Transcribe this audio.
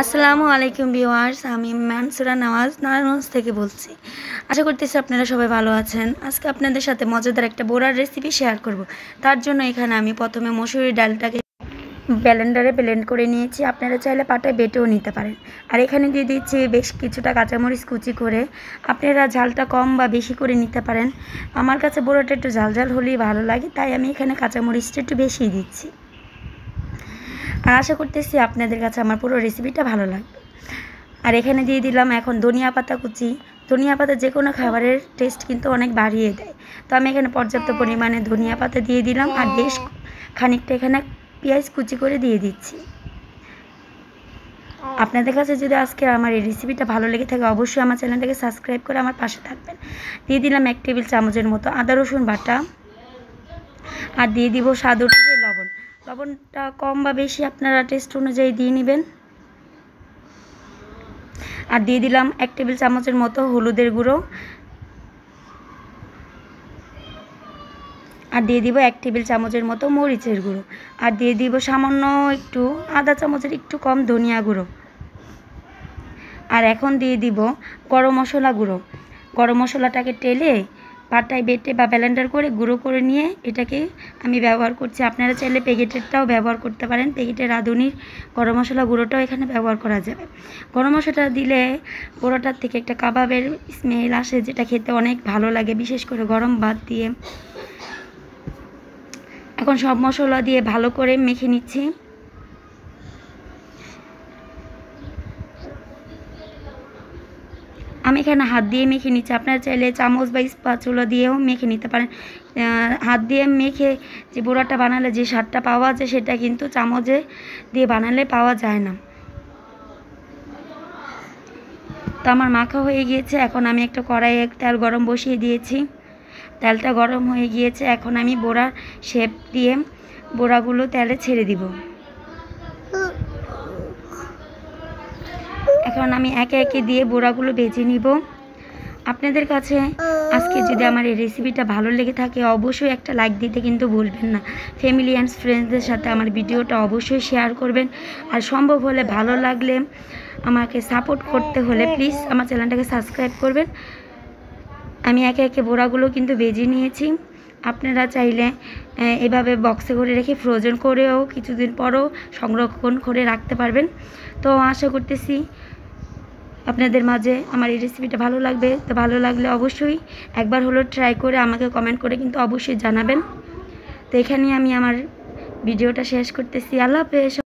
আসসালামু আলাইকুম ভিওয়ার্স আমি ম্যানসুরা নওয়াজ নারায়ণগঞ্জ থেকে বলছি আশা করতেছি আপনারা সবাই ভালো আছেন আজকে আপনাদের সাথে মজাদার একটা বোরার রেসিপি শেয়ার করব তার জন্য এখানে আমি প্রথমে মসুরি ডালটাকে ব্যালেন্ডারে ব্লেন্ড করে নিয়েছি আপনারা চাইলে পাটায় বেটেও নিতে পারেন আর এখানে দিয়ে দিচ্ছি বেশ কিছুটা কাঁচামরিচ কুচি করে আপনারা ঝালটা কম বা বেশি করে নিতে পারেন আমার কাছে বোরাটা একটু ঝাল ঝাল হলেই ভালো লাগে তাই আমি এখানে কাঁচামরিচটা একটু বেশি দিচ্ছি আর আশা করতেছি আপনাদের কাছে আমার পুরো রেসিপিটা ভালো লাগবে আর এখানে দিয়ে দিলাম এখন ধনিয়া পাতা কুচি ধনিয়া পাতা যে কোনো খাবারের টেস্ট কিন্তু অনেক বাড়িয়ে দেয় তো আমি এখানে পর্যাপ্ত পরিমাণে ধনিয়া পাতা দিয়ে দিলাম আর বেশ খানিকটা এখানে পেঁয়াজ কুচি করে দিয়ে দিচ্ছি আপনাদের কাছে যদি আজকে আমার এই রেসিপিটা ভালো লেগে থাকে অবশ্যই আমার চ্যানেলটাকে সাবস্ক্রাইব করে আমার পাশে থাকবেন দিয়ে দিলাম এক টেবিল চামচের মতো আদা রসুন বাটা আর দিয়ে দিব স্বাদ লবণটা কম বা বেশি আপনারা টেস্ট অনুযায়ী দিয়ে নেবেন আর দিয়ে দিলাম এক টেবিল চামচের মতো হলুদের গুঁড়ো আর দিয়ে দিব এক টেবিল চামচের মতো মরিচের গুঁড়ো আর দিয়ে দিব সামান্য একটু আদা চামচের একটু কম ধনিয়া গুঁড়ো আর এখন দিয়ে দিব গরম মশলা গুঁড়ো গরম মশলাটাকে টেলে পাটায় বেটে বা ব্যালেন্ডার করে গুঁড়ো করে নিয়ে এটাকে আমি ব্যবহার করছি আপনারা চাইলে পেকেটেরটাও ব্যবহার করতে পারেন পেকেটের রাঁধুনির গরম মশলা গুঁড়োটাও এখানে ব্যবহার করা যাবে গরম মশলাটা দিলে পোড়াটার থেকে একটা কাবাবের স্মেল আসে যেটা খেতে অনেক ভালো লাগে বিশেষ করে গরম ভাত দিয়ে এখন সব মশলা দিয়ে ভালো করে মেখে নিচ্ছি আমি এখানে হাত দিয়ে মেখে নিচ্ছি আপনারা চাইলে চামচ বা স্পাচুলা দিয়েও মেখে নিতে পারেন হাত দিয়ে মেখে যে বোড়াটা বানালে যে সারটা পাওয়া যায় সেটা কিন্তু চামচে দিয়ে বানালে পাওয়া যায় না তো আমার মাখা হয়ে গিয়েছে এখন আমি একটা কড়াই এক তেল গরম বসিয়ে দিয়েছি তেলটা গরম হয়ে গিয়েছে এখন আমি বোড়ার শেপ দিয়ে বোড়াগুলো তেলে ছেড়ে দিব এখন আমি একে একে দিয়ে বোড়াগুলো বেজে নিব আপনাদের কাছে আজকে যদি আমার এই রেসিপিটা ভালো লেগে থাকে অবশ্যই একটা লাইক দিতে কিন্তু ভুলবেন না ফ্যামিলি অ্যান্ড ফ্রেন্ডসদের সাথে আমার ভিডিওটা অবশ্যই শেয়ার করবেন আর সম্ভব হলে ভালো লাগলে আমাকে সাপোর্ট করতে হলে প্লিজ আমার চ্যানেলটাকে সাবস্ক্রাইব করবেন আমি একে একে বোড়াগুলো কিন্তু বেজে নিয়েছি আপনারা চাইলে এভাবে বক্সে করে রেখে ফ্রোজেন করেও কিছুদিন পরও সংরক্ষণ করে রাখতে পারবেন তো আশা করতেছি আপনাদের মাঝে আমার এই রেসিপিটা ভালো লাগবে তো ভালো লাগলে অবশ্যই একবার হলো ট্রাই করে আমাকে কমেন্ট করে কিন্তু অবশ্যই জানাবেন তো এখানেই আমি আমার ভিডিওটা শেষ করতেছি আল্লাহ হাফেজ